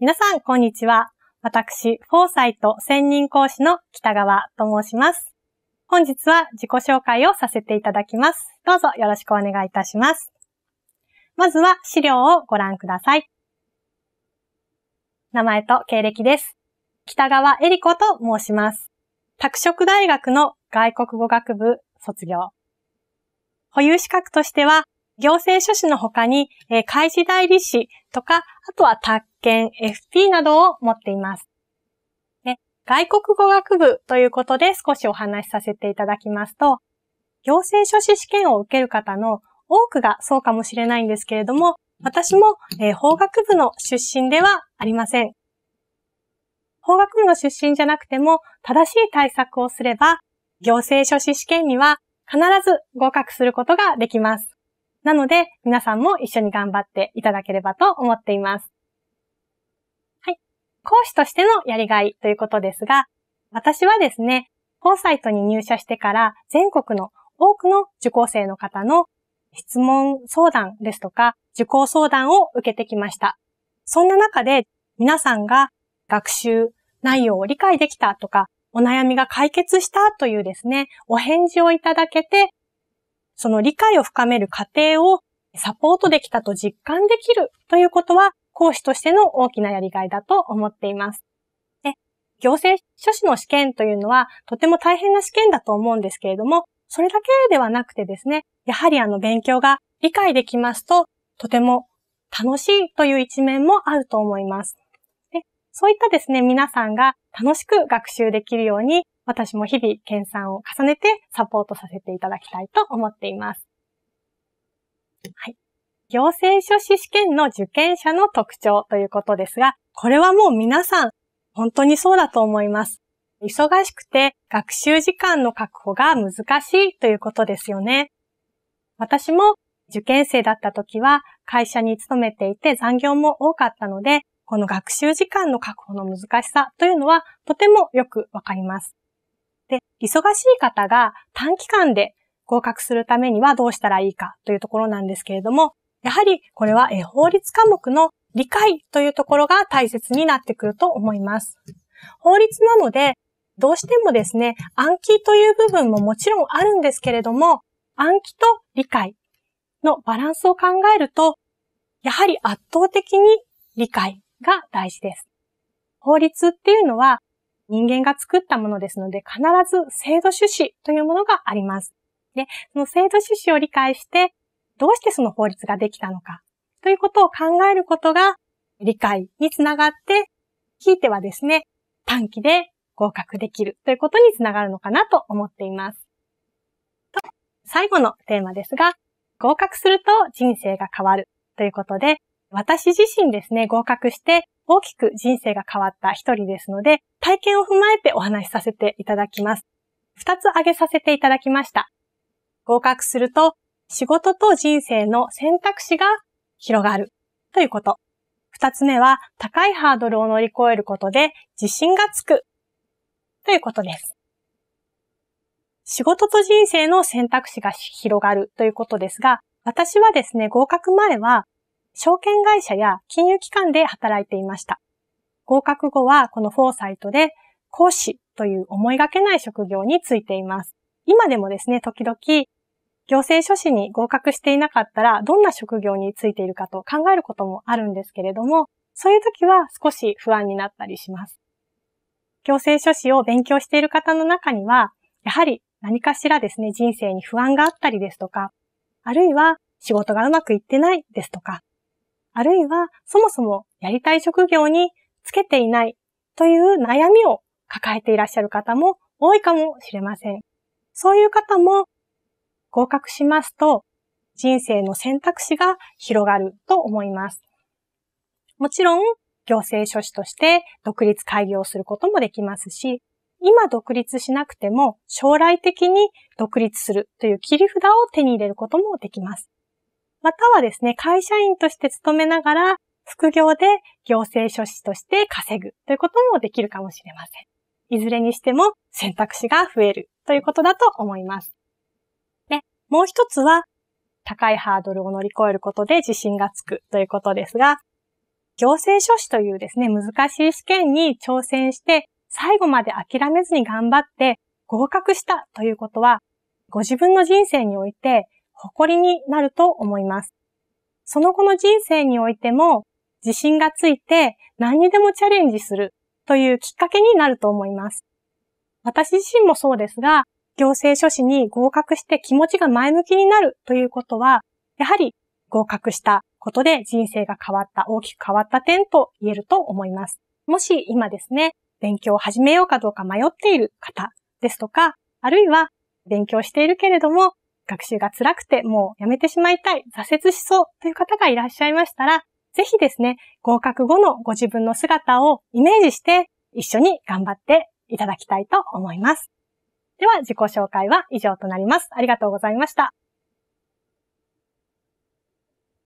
皆さん、こんにちは。私、フォーサイト専任講師の北川と申します。本日は自己紹介をさせていただきます。どうぞよろしくお願いいたします。まずは資料をご覧ください。名前と経歴です。北川恵理子と申します。拓殖大学の外国語学部卒業。保有資格としては、行政書士の他に、えー、開示代理士とか、あとは宅建、FP などを持っています。外国語学部ということで少しお話しさせていただきますと、行政書士試験を受ける方の多くがそうかもしれないんですけれども、私も、えー、法学部の出身ではありません。法学部の出身じゃなくても、正しい対策をすれば、行政書士試験には必ず合格することができます。なので、皆さんも一緒に頑張っていただければと思っています。はい。講師としてのやりがいということですが、私はですね、本サイトに入社してから全国の多くの受講生の方の質問相談ですとか、受講相談を受けてきました。そんな中で皆さんが学習内容を理解できたとか、お悩みが解決したというですね、お返事をいただけて、その理解を深める過程をサポートできたと実感できるということは、講師としての大きなやりがいだと思っています。で行政書士の試験というのは、とても大変な試験だと思うんですけれども、それだけではなくてですね、やはりあの勉強が理解できますと、とても楽しいという一面もあると思います。でそういったですね、皆さんが楽しく学習できるように私も日々研鑽を重ねてサポートさせていただきたいと思っています。はい。行政書士試験の受験者の特徴ということですが、これはもう皆さん本当にそうだと思います。忙しくて学習時間の確保が難しいということですよね。私も受験生だった時は会社に勤めていて残業も多かったので、この学習時間の確保の難しさというのはとてもよくわかります。で、忙しい方が短期間で合格するためにはどうしたらいいかというところなんですけれども、やはりこれは法律科目の理解というところが大切になってくると思います。法律なので、どうしてもですね、暗記という部分ももちろんあるんですけれども、暗記と理解のバランスを考えると、やはり圧倒的に理解が大事です。法律っていうのは人間が作ったものですので、必ず制度趣旨というものがあります。で、その制度趣旨を理解して、どうしてその法律ができたのか、ということを考えることが理解につながって、ひいてはですね、短期で合格できるということにつながるのかなと思っています。と、最後のテーマですが、合格すると人生が変わるということで、私自身ですね、合格して大きく人生が変わった一人ですので、体験を踏まえてお話しさせていただきます。二つ挙げさせていただきました。合格すると、仕事と人生の選択肢が広がるということ。二つ目は、高いハードルを乗り越えることで自信がつくということです。仕事と人生の選択肢が広がるということですが、私はですね、合格前は証券会社や金融機関で働いていました。合格後はこのフォーサイトで講師という思いがけない職業についています。今でもですね、時々行政書士に合格していなかったらどんな職業についているかと考えることもあるんですけれども、そういう時は少し不安になったりします。行政書士を勉強している方の中には、やはり何かしらですね、人生に不安があったりですとか、あるいは仕事がうまくいってないですとか、あるいはそもそもやりたい職業につけていないという悩みを抱えていらっしゃる方も多いかもしれません。そういう方も合格しますと人生の選択肢が広がると思います。もちろん行政書士として独立開業することもできますし、今独立しなくても将来的に独立するという切り札を手に入れることもできます。またはですね、会社員として勤めながら、副業で行政書士として稼ぐということもできるかもしれません。いずれにしても選択肢が増えるということだと思います。で、もう一つは、高いハードルを乗り越えることで自信がつくということですが、行政書士というですね、難しい試験に挑戦して、最後まで諦めずに頑張って合格したということは、ご自分の人生において誇りになると思います。その後の人生においても、自信がついて何にでもチャレンジするというきっかけになると思います。私自身もそうですが、行政書士に合格して気持ちが前向きになるということは、やはり合格したことで人生が変わった、大きく変わった点と言えると思います。もし今ですね、勉強を始めようかどうか迷っている方ですとか、あるいは勉強しているけれども、学習が辛くてもうやめてしまいたい、挫折しそうという方がいらっしゃいましたら、ぜひですね、合格後のご自分の姿をイメージして一緒に頑張っていただきたいと思います。では自己紹介は以上となります。ありがとうございました。